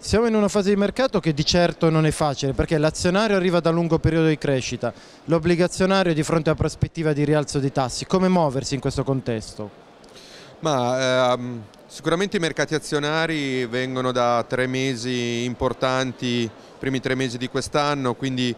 Siamo in una fase di mercato che di certo non è facile perché l'azionario arriva da lungo periodo di crescita, l'obbligazionario è di fronte a prospettiva di rialzo dei tassi. Come muoversi in questo contesto? Ma, ehm, sicuramente i mercati azionari vengono da tre mesi importanti, primi tre mesi di quest'anno, quindi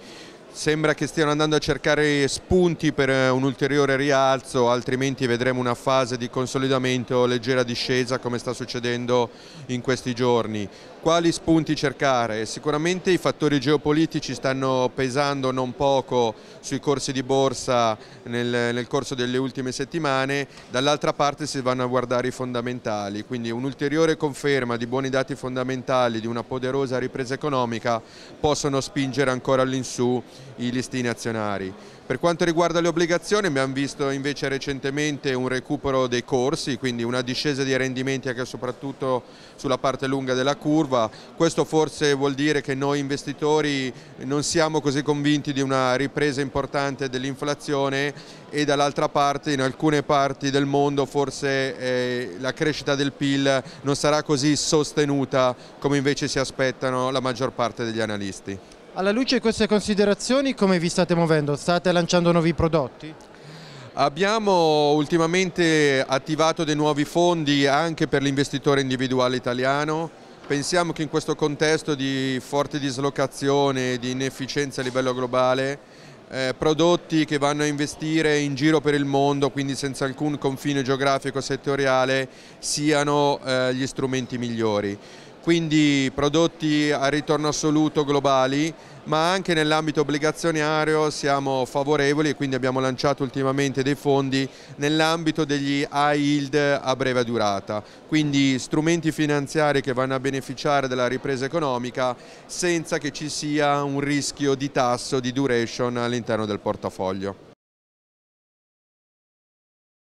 Sembra che stiano andando a cercare spunti per eh, un ulteriore rialzo, altrimenti vedremo una fase di consolidamento, leggera discesa come sta succedendo in questi giorni. Quali spunti cercare? Sicuramente i fattori geopolitici stanno pesando non poco sui corsi di borsa nel, nel corso delle ultime settimane, dall'altra parte si vanno a guardare i fondamentali, quindi un'ulteriore conferma di buoni dati fondamentali, di una poderosa ripresa economica possono spingere ancora all'insù i listini azionari. Per quanto riguarda le obbligazioni abbiamo visto invece recentemente un recupero dei corsi, quindi una discesa di rendimenti anche soprattutto sulla parte lunga della curva. Questo forse vuol dire che noi investitori non siamo così convinti di una ripresa importante dell'inflazione e dall'altra parte in alcune parti del mondo forse eh, la crescita del PIL non sarà così sostenuta come invece si aspettano la maggior parte degli analisti. Alla luce di queste considerazioni come vi state muovendo? State lanciando nuovi prodotti? Abbiamo ultimamente attivato dei nuovi fondi anche per l'investitore individuale italiano. Pensiamo che in questo contesto di forte dislocazione, di inefficienza a livello globale, eh, prodotti che vanno a investire in giro per il mondo, quindi senza alcun confine geografico settoriale, siano eh, gli strumenti migliori quindi prodotti a ritorno assoluto globali, ma anche nell'ambito obbligazionario siamo favorevoli e quindi abbiamo lanciato ultimamente dei fondi nell'ambito degli high yield a breve durata, quindi strumenti finanziari che vanno a beneficiare della ripresa economica senza che ci sia un rischio di tasso di duration all'interno del portafoglio.